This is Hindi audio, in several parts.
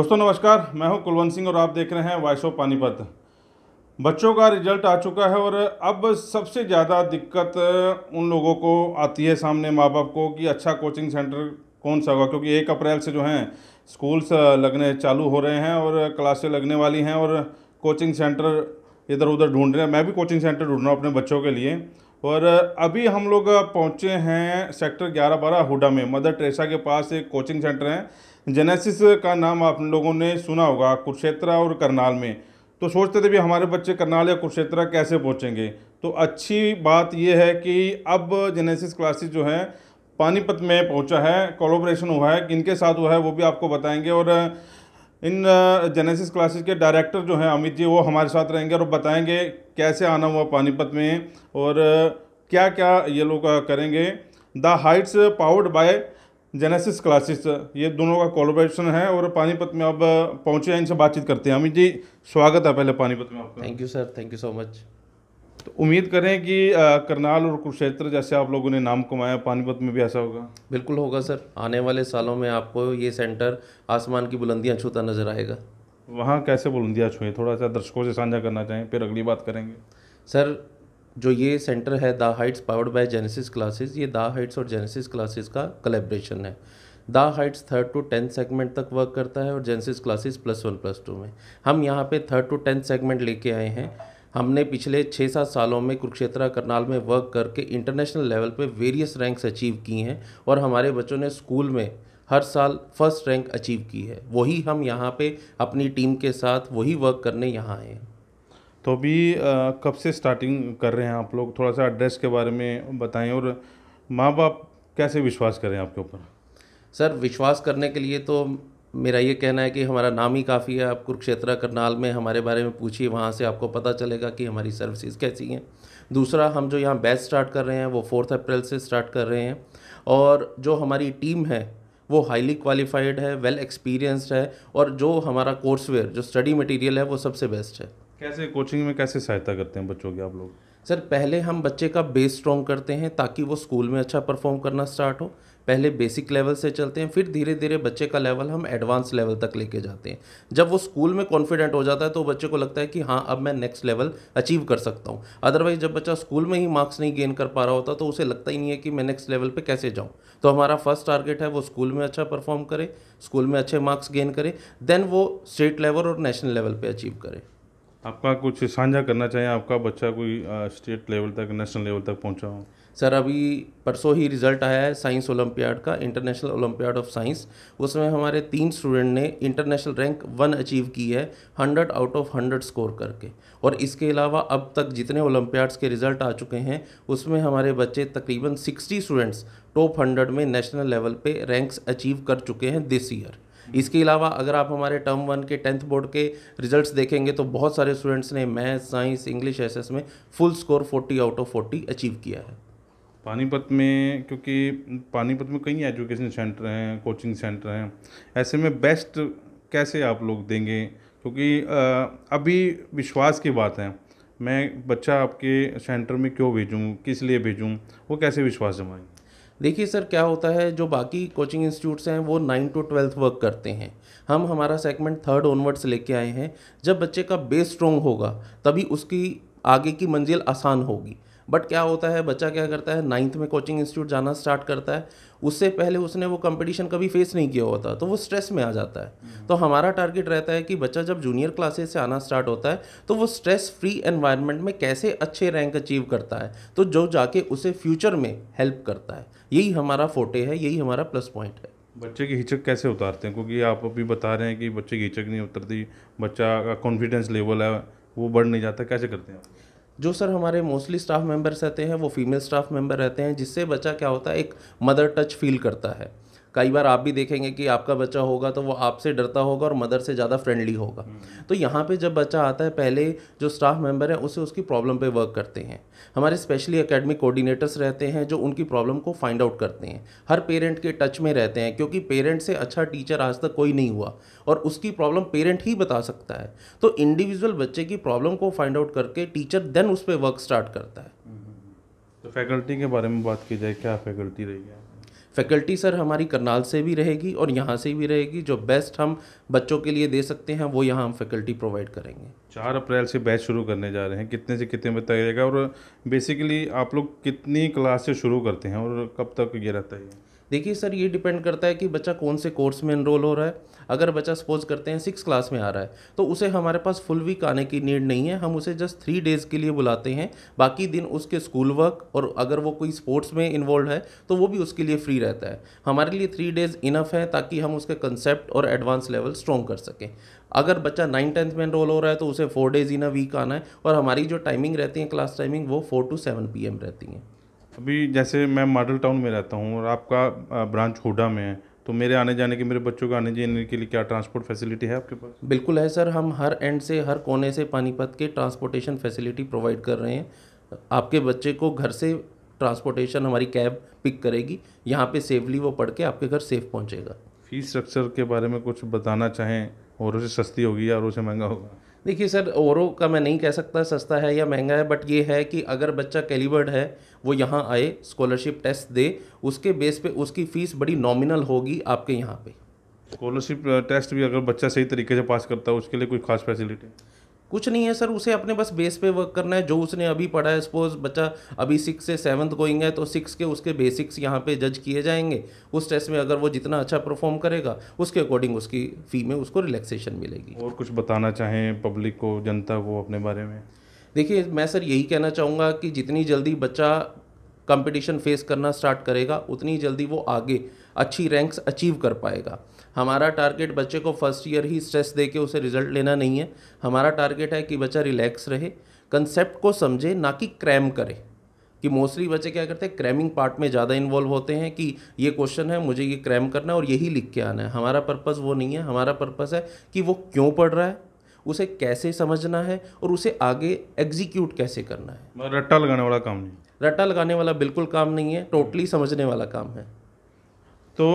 दोस्तों नमस्कार मैं हूं कुलवंत सिंह और आप देख रहे हैं वॉइस ऑफ पानीपत बच्चों का रिजल्ट आ चुका है और अब सबसे ज़्यादा दिक्कत उन लोगों को आती है सामने माँ बाप को कि अच्छा कोचिंग सेंटर कौन सा होगा क्योंकि एक अप्रैल से जो हैं स्कूल्स लगने चालू हो रहे हैं और क्लासें लगने वाली हैं और कोचिंग सेंटर इधर उधर ढूंढ रहे हैं मैं भी कोचिंग सेंटर ढूंढ रहा हूँ अपने बच्चों के लिए और अभी हम लोग पहुंचे हैं सेक्टर 11 बारह हुडा में मदर ट्रेसा के पास एक कोचिंग सेंटर है जेनेसिस का नाम आप लोगों ने सुना होगा कुरुक्षेत्रा और करनाल में तो सोचते थे भी हमारे बच्चे करनाल या कुरुक्षेत्रा कैसे पहुँचेंगे तो अच्छी बात यह है कि अब जेनेसिस क्लासेस जो हैं पानीपत में पहुंचा है कोलोब्रेशन हुआ है किनके साथ हुआ है वो भी आपको बताएंगे और इन जेनेसिस क्लासेस के डायरेक्टर जो हैं अमित जी वो हमारे साथ रहेंगे और बताएंगे कैसे आना हुआ पानीपत में और क्या क्या ये लोग करेंगे the Heights powered by Genesis classes ये दोनों का कोलोबेशन है और पानीपत में अब पहुँचे हैं इनसे बातचीत करते हैं अमित जी स्वागत है पहले पानीपत में आपका thank you sir thank you so much तो उम्मीद करें कि करनाल और कुरुक्षेत्र जैसे आप लोगों ने नाम कमाया पानीपत में भी ऐसा होगा बिल्कुल होगा सर आने वाले सालों में आपको ये सेंटर आसमान की बुलंदियाँ छूता नजर आएगा वहाँ कैसे बुलंदियाँ छूएँ थोड़ा सा दर्शकों से साझा करना चाहें फिर अगली बात करेंगे सर जो ये सेंटर है the Heights powered by Genesis classes ये दा हाइट्स और जेनेसिस क्लासेस का कलेब्रेशन है the Heights third to tenth segment तक वर्क करता है और Genesis classes plus one plus two में हम यहाँ पे थर्ड टू टेंथ सेगमेंट लेके आए हैं हमने पिछले छः सात सालों में कुरुक्षेत्रा करनाल में वर्क करके इंटरनेशनल लेवल पे वेरियस रैंक्स अचीव की हैं और हमारे बच्चों ने स्कूल में हर साल फर्स्ट रैंक अचीव की है वही हम यहाँ पे अपनी टीम के साथ वही वर्क करने यहाँ आए हैं तो अभी कब से स्टार्टिंग कर रहे हैं आप लोग थोड़ा सा एड्रेस के बारे में बताएं और माँ बाप कैसे विश्वास करें आपके ऊपर सर विश्वास करने के लिए तो मेरा ये कहना है कि हमारा नाम ही काफ़ी है आप कुरुक्षेत्रा करनाल में हमारे बारे में पूछिए वहाँ से आपको पता चलेगा कि हमारी सर्विसेज कैसी हैं दूसरा हम जो यहाँ बैच स्टार्ट कर रहे हैं वो फोर्थ अप्रैल से स्टार्ट कर रहे हैं और जो हमारी टीम है वो हाईली क्वालिफाइड है वेल एक्सपीरियंसड है और जो हमारा कोर्सवेयर जो स्टडी मटेरियल है वो सबसे बेस्ट है कैसे कोचिंग में कैसे सहायता करते हैं बच्चों की आप लोग सर पहले हम बच्चे का बेस स्ट्रॉन्ग करते हैं ताकि वो स्कूल में अच्छा परफॉर्म करना स्टार्ट हो पहले बेसिक लेवल से चलते हैं फिर धीरे धीरे बच्चे का लेवल हम एडवांस लेवल तक लेके जाते हैं जब वो स्कूल में कॉन्फिडेंट हो जाता है तो बच्चे को लगता है कि हाँ अब मैं नेक्स्ट लेवल अचीव कर सकता हूँ अदरवाइज जब बच्चा स्कूल में ही मार्क्स नहीं गेन कर पा रहा होता तो उसे लगता ही नहीं है कि मैं नेक्स्ट लेवल पर कैसे जाऊँ तो हमारा फर्स्ट टारगेट है वो स्कूल में अच्छा परफॉर्म करे स्कूल में अच्छे मार्क्स गेन करे देन वो स्टेट लेवल और नेशनल लेवल पर अचीव करे आपका कुछ साझा करना चाहिए आपका बच्चा कोई स्टेट लेवल तक नेशनल लेवल तक पहुंचा हो सर अभी परसों ही रिजल्ट आया है साइंस ओलंपियाड का इंटरनेशनल ओलंपियाड ऑफ साइंस उसमें हमारे तीन स्टूडेंट ने इंटरनेशनल रैंक वन अचीव की है hundred out of hundred score करके और इसके अलावा अब तक जितने ओलंपियाड्स के रिजल्ट आ चुके हैं उसमें हमारे बच्चे तकरीबन सिक्सटी स्टूडेंट्स टॉप हंड्रेड में नेशनल लेवल पे रैंक्स अचीव कर चुके हैं दिस ईयर इसके अलावा अगर आप हमारे टर्म वन के टेंथ बोर्ड के रिजल्ट्स देखेंगे तो बहुत सारे स्टूडेंट्स ने मैथ साइंस इंग्लिश एस में full score forty out of forty achieve किया है पानीपत में क्योंकि पानीपत में कई एजुकेशन सेंटर हैं कोचिंग सेंटर हैं ऐसे में बेस्ट कैसे आप लोग देंगे क्योंकि अभी विश्वास की बात है मैं बच्चा आपके सेंटर में क्यों भेजूँ किस लिए भेजूँ वो कैसे विश्वास जमाएँ देखिए सर क्या होता है जो बाकी कोचिंग इंस्टीट्यूट्स हैं वो नाइन टू ट्वेल्थ वर्क करते हैं हम हमारा सेगमेंट थर्ड ऑनवर्ड्स लेके आए हैं जब बच्चे का बेस स्ट्रॉन्ग होगा तभी उसकी आगे की मंजिल आसान होगी बट क्या होता है बच्चा क्या करता है नाइन्थ में कोचिंग इंस्टीट्यूट जाना स्टार्ट करता है उससे पहले उसने वो कंपटीशन कभी फेस नहीं किया होता तो वो स्ट्रेस में आ जाता है हम्म। तो हमारा टारगेट रहता है कि बच्चा जब जूनियर क्लासेस से आना स्टार्ट होता है तो वो स्ट्रेस फ्री एनवायरनमेंट में कैसे अच्छे रैंक अचीव करता है तो जो जाके उसे फ्यूचर में हेल्प करता है यही हमारा फोटे है यही हमारा प्लस पॉइंट है बच्चे की हिचक कैसे उतारते हैं क्योंकि आप अभी बता रहे हैं कि बच्चे की हिचक नहीं उतरती बच्चा का कॉन्फिडेंस लेवल है वो बढ़ नहीं जाता कैसे करते हैं जो सर हमारे मोस्टली स्टाफ मेंबर्स रहते हैं वो फीमेल स्टाफ मेंबर रहते हैं जिससे बच्चा क्या होता है एक मदर टच फील करता है कई बार आप भी देखेंगे कि आपका बच्चा होगा तो वो आपसे डरता होगा और मदर से ज़्यादा फ्रेंडली होगा हम्म। तो यहाँ पे जब बच्चा आता है पहले जो स्टाफ मेंबर है उसे उसकी प्रॉब्लम पे वर्क करते हैं हमारे स्पेशली अकेडमिक कोऑर्डिनेटर्स रहते हैं जो उनकी प्रॉब्लम को फाइंड आउट करते हैं हर पेरेंट के टच में रहते हैं क्योंकि पेरेंट से अच्छा टीचर आज तक कोई नहीं हुआ और उसकी प्रॉब्लम पेरेंट ही बता सकता है तो इंडिविजुअल बच्चे की प्रॉब्लम को फाइंड आउट करके टीचर देन उस पर वर्क स्टार्ट करता है हम्म। तो फैकल्टी के बारे में बात की जाए क्या फैकल्टी रही है फैकल्टी सर हमारी करनाल से भी रहेगी और यहाँ से भी रहेगी जो बेस्ट हम बच्चों के लिए दे सकते हैं वो यहाँ हम फैकल्टी प्रोवाइड करेंगे चार अप्रैल से बैच शुरू करने जा रहे हैं कितने से कितने में तक रहेगा और बेसिकली आप लोग कितनी क्लास से शुरू करते हैं और कब तक ये रहता है देखिए सर ये डिपेंड करता है कि बच्चा कौन से कोर्स में इनरोल हो रहा है अगर बच्चा सपोज करते हैं सिक्स क्लास में आ रहा है तो उसे हमारे पास फुल वीक आने की नीड नहीं है हम उसे जस्ट थ्री डेज़ के लिए बुलाते हैं बाकी दिन उसके स्कूल वर्क और अगर वो कोई स्पोर्ट्स में इन्वॉल्व है तो वो भी उसके लिए फ्री रहता है हमारे लिए थ्री डेज़ इनफ है ताकि हम उसके कंसेप्ट और एडवांस लेवल स्ट्रॉन्ग कर सकें अगर बच्चा नाइन टेंथ में इनरोल हो रहा है तो उसे four days in a week आना है और हमारी जो टाइमिंग रहती है क्लास टाइमिंग वो फोर टू सेवन पी रहती हैं अभी जैसे मैं मॉडल टाउन में रहता हूँ और आपका ब्रांच हुडा में है तो मेरे आने जाने के मेरे बच्चों का आने जाने के लिए क्या ट्रांसपोर्ट फैसिलिटी है आपके पास बिल्कुल है सर हम हर एंड से हर कोने से पानीपत के ट्रांसपोर्टेशन फैसिलिटी प्रोवाइड कर रहे हैं आपके बच्चे को घर से ट्रांसपोर्टेशन हमारी कैब पिक करेगी यहाँ पे सेफली वो पढ़ के आपके घर सेफ पहुँचेगा फीस स्ट्रक्चर के बारे में कुछ बताना चाहें और उसे सस्ती होगी या और उसे महंगा होगा देखिए सर ओरो का मैं नहीं कह सकता सस्ता है या महंगा है बट ये है कि अगर बच्चा कैलिवर्ड है वो यहाँ आए स्कॉलरशिप टेस्ट दे उसके बेस पे उसकी फ़ीस बड़ी नॉमिनल होगी आपके यहाँ पे स्कॉलरशिप टेस्ट uh, भी अगर बच्चा सही तरीके से पास करता है उसके लिए कोई खास फैसिलिटी कुछ नहीं है सर उसे अपने बस बेस पे वर्क करना है जो उसने अभी पढ़ा है सपोज बच्चा अभी सिक्स से सेवन्थ गोइंग है तो सिक्स के उसके बेसिक्स यहाँ पे जज किए जाएंगे उस टेस्ट में अगर वो जितना अच्छा परफॉर्म करेगा उसके अकॉर्डिंग उसकी फ़ी में उसको रिलैक्सेशन मिलेगी और कुछ बताना चाहें पब्लिक को जनता को अपने बारे में देखिए मैं सर यही कहना चाहूँगा कि जितनी जल्दी बच्चा कंपटीशन फेस करना स्टार्ट करेगा उतनी जल्दी वो आगे अच्छी रैंक्स अचीव कर पाएगा हमारा टारगेट बच्चे को फर्स्ट ईयर ही स्ट्रेस दे के उसे रिजल्ट लेना नहीं है हमारा टारगेट है कि बच्चा रिलैक्स रहे कंसेप्ट को समझे ना कि क्रैम करे कि मोस्टली बच्चे क्या करते हैं क्रैमिंग पार्ट में ज़्यादा इन्वॉल्व होते हैं कि ये क्वेश्चन है मुझे ये क्रैम करना है और यही लिख के आना है हमारा पर्पज़ वो नहीं है हमारा पर्पज़ है कि वो क्यों पढ़ रहा है उसे कैसे समझना है और उसे आगे एग्जीक्यूट कैसे करना है मतलब रट्टा लगाने वाला काम नहीं रट्टा लगाने वाला बिल्कुल काम नहीं है टोटली समझने वाला काम है तो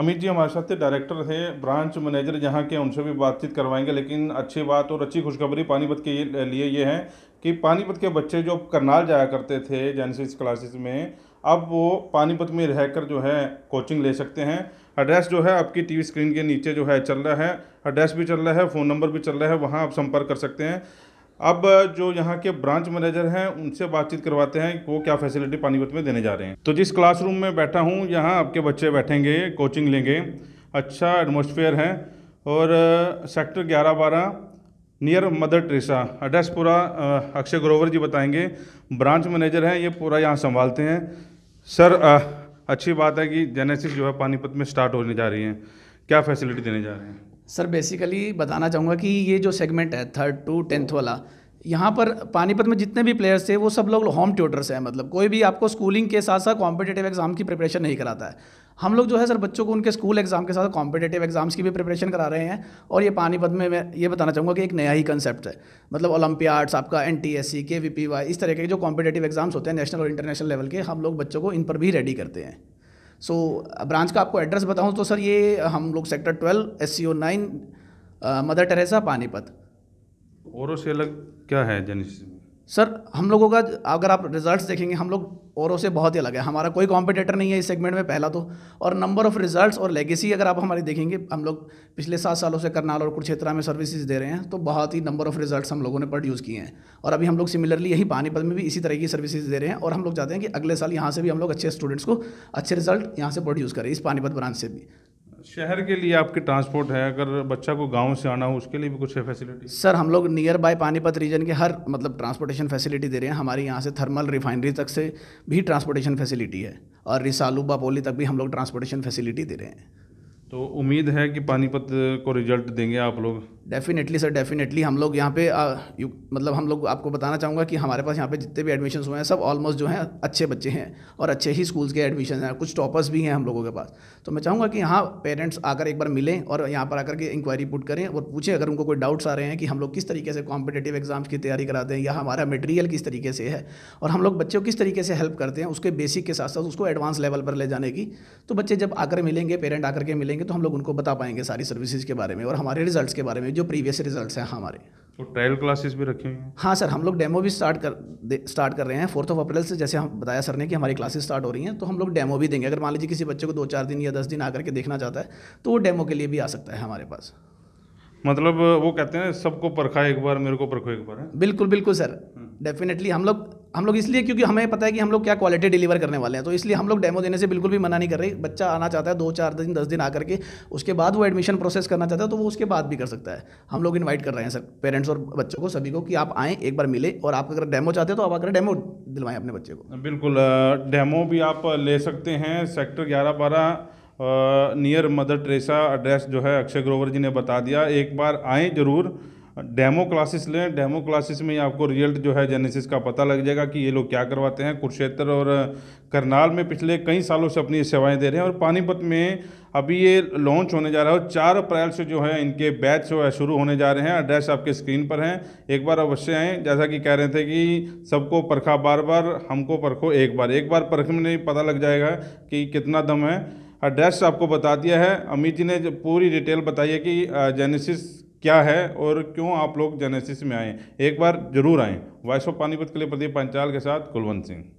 अमित जी हमारे साथ डायरेक्टर थे ब्रांच मैनेजर जहाँ के उनसे भी बातचीत करवाएंगे लेकिन अच्छी बात और अच्छी खुशखबरी पानीपत के लिए ये है कि पानीपत के बच्चे जो करनाल जाया करते थे जेनसिस क्लासेस में अब वो पानीपत में रहकर जो है कोचिंग ले सकते हैं एड्रेस जो है आपकी टीवी स्क्रीन के नीचे जो है चल रहा है एड्रेस भी चल रहा है फ़ोन नंबर भी चल रहा है वहाँ आप संपर्क कर सकते हैं अब जो यहाँ के ब्रांच मैनेजर हैं उनसे बातचीत करवाते हैं वो क्या फैसिलिटी पानीपत में देने जा रहे हैं तो जिस क्लासरूम में बैठा हूँ यहाँ आपके बच्चे बैठेंगे कोचिंग लेंगे अच्छा एटमोसफेयर है और सेक्टर ग्यारह बारह नियर मदर ट्रेसा एड्रेस पूरा अक्षय ग्रोवर जी बताएंगे ब्रांच मैनेजर हैं ये पूरा यहाँ संभालते हैं सर आ, अच्छी बात है कि जेनेसिस जो है पानीपत में स्टार्ट होने जा रही है क्या फैसिलिटी देने जा रहे हैं सर बेसिकली बताना चाहूँगा कि ये जो सेगमेंट है थर्ड टू टेंथ वाला यहाँ पर पानीपत में जितने भी प्लेयर्स थे वो सब लोग होम ट्यूटर्स हैं मतलब कोई भी आपको स्कूलिंग के साथ साथ कॉम्पिटेटिव एग्जाम की प्रिपरेशन नहीं कराता है हम लोग जो है सर बच्चों को उनके स्कूल एग्जाम के साथ कॉम्पिटेटिव एग्जाम्स की भी प्रिपरेशन करा रहे हैं और ये पानीपत में मैं ये बताना चाहूँगा कि एक नया ही कंसेप्ट है मतलब ओलंपियाड्स आपका एन टी एस सी के वी पी वाई इस तरह के जो कॉम्पिटेटिव एग्जाम्स होते हैं नेशनल और इंटरनेशनल लेवल के हम लोग बच्चों को इन पर भी रेडी करते हैं सो so, ब्रांच का आपको एड्रेस बताऊँ तो सर ये हम लोग sector twelve S C O nine Mother Teresa Panipat ओरो से अलग क्या है जेनेसिस में सर हम लोगों का अगर आप रिजल्ट्स देखेंगे हम लोग औरों से बहुत ही अलग है हमारा कोई कॉम्पिटेटर नहीं है इस सेगमेंट में पहला तो और नंबर ऑफ़ रिजल्ट्स और लेगेसी अगर आप हमारी देखेंगे हम लोग पिछले सात सालों से करनाल और कुरुक्षेत्रा में सर्विसेज दे रहे हैं तो बहुत ही नंबर ऑफ़ रिजल्ट्स हम लोगों ने प्रोड्यूस किए हैं और अभी हम लोग सिमिलरली यही पानीपत में भी इसी तरह की सर्विसेज दे रहे हैं और हम लोग चाहते हैं कि अगले साल यहाँ से भी हम लोग अच्छे स्टूडेंट्स को अच्छे रिजल्ट यहाँ से प्रोड्यूस करें इस पानीपत ब्रांच से भी शहर के लिए आपके ट्रांसपोर्ट है अगर बच्चा को गांव से आना हो उसके लिए भी कुछ है फैसिलिटी सर हम लोग नियर बाय पानीपत रीजन के हर मतलब ट्रांसपोर्टेशन फैसिलिटी दे रहे हैं हमारे यहाँ से थर्मल रिफाइनरी तक से भी ट्रांसपोर्टेशन फैसिलिटी है और रिसालू बापोली तक भी हम लोग ट्रांसपोर्टेशन फैसिलिटी दे रहे हैं तो उम्मीद है कि पानीपत को रिजल्ट देंगे आप लोग डेफिनेटली सर डेफिनेटली हम लोग यहाँ पे आ, यू, मतलब हम लोग आपको बताना चाहूँगा कि हमारे पास यहाँ पे जितने भी एडमिशन हुए हैं सब ऑलमोस्ट जो हैं अच्छे बच्चे हैं और अच्छे ही स्कूल्स के एडमिशन हैं कुछ टॉपर्स भी हैं हम लोगों के पास तो मैं चाहूँगा कि यहाँ पेरेंट्स आकर एक बार मिलें और यहाँ पर आकर के इंक्वायरी पुट करें और पूछें अगर उनको कोई डाउट्स आ रहे हैं कि हम लोग किस तरीके से कॉम्पिटेटिव एग्जाम्स की तैयारी कराते हैं या हमारा मटेरियल किस तरीके से है और हम लोग बच्चों किस तरीके से हेल्प करते हैं उसके बेसिक के साथ साथ उसको एडवांस लेवल पर ले जाने की तो बच्चे जब आकर मिलेंगे पेरेंट आकर के मिलेंगे तो हम लोग उनको बता पाएंगे सारी सर्विसेज के बारे में और हमारे रिजल्ट के बारे में जो प्रीवियस रिजल्ट हैं हमारे तो ट्रायल क्लासेस भी रखी हुई हैं हाँ सर हम लोग डेमो भी स्टार्ट कर स्टार्ट कर रहे हैं फोर्थ ऑफ अप्रैल से जैसे हम बताया सर ने कि हमारी क्लासेस स्टार्ट हो रही हैं तो हम लोग डेमो भी देंगे अगर मान लीजिए किसी बच्चे को दो चार दिन या दस दिन आकर के देखना चाहता है तो वो डेमो के लिए भी आ सकता है हमारे पास मतलब वो कहते हैं सबको परखा एक बार मेरे को परखो एक बार है? बिल्कुल बिल्कुल सर डेफिनेटली हम्म। हम लोग हम लोग इसलिए क्योंकि हमें पता है कि हम लोग क्या क्वालिटी डिलीवर करने वाले हैं तो इसलिए हम लोग डेमो देने से बिल्कुल भी मना नहीं कर रहे बच्चा आना चाहता है दो चार दिन दस दिन आकर के उसके बाद वो एडमिशन प्रोसेस करना चाहता है तो वो उसके बाद भी कर सकता है हम लोग इन्वाइट कर रहे हैं सर पेरेंट्स और बच्चों को सभी को कि आप आएँ एक बार मिले और आप अगर डेमो चाहते हो तो आप आकर डेमो दिलवाएं अपने बच्चे को बिल्कुल डेमो भी आप ले सकते हैं सेक्टर ग्यारह बारह नियर मदर ट्रेसा एड्रेस जो है अक्षय ग्रोवर जी ने बता दिया एक बार आएँ ज़रूर डेमो क्लासेस लें डेमो क्लासेस में आपको रिजल्ट जो है जेनेसिस का पता लग जाएगा कि ये लोग क्या करवाते हैं कुरुक्षेत्र और करनाल में पिछले कई सालों से अपनी सेवाएं दे रहे हैं और पानीपत में अभी ये लॉन्च होने जा रहा है और चार अप्रैल से जो है इनके बैच जो है शुरू होने जा रहे हैं एड्रेस आपके स्क्रीन पर हैं एक बार अवश्य आएँ जैसा कि कह रहे थे कि सबको परखा बार बार हमको परखो एक बार एक बार परख में पता लग जाएगा कि कितना दम है एड्रेस आपको बता दिया है अमित जी ने पूरी डिटेल बताई है कि जेनेसिस क्या है और क्यों आप लोग जेनेसिस में आए एक बार जरूर आएँ वॉइस ऑफ पानीपत के लिए प्रदीप पंचाल के साथ कुलवंत सिंह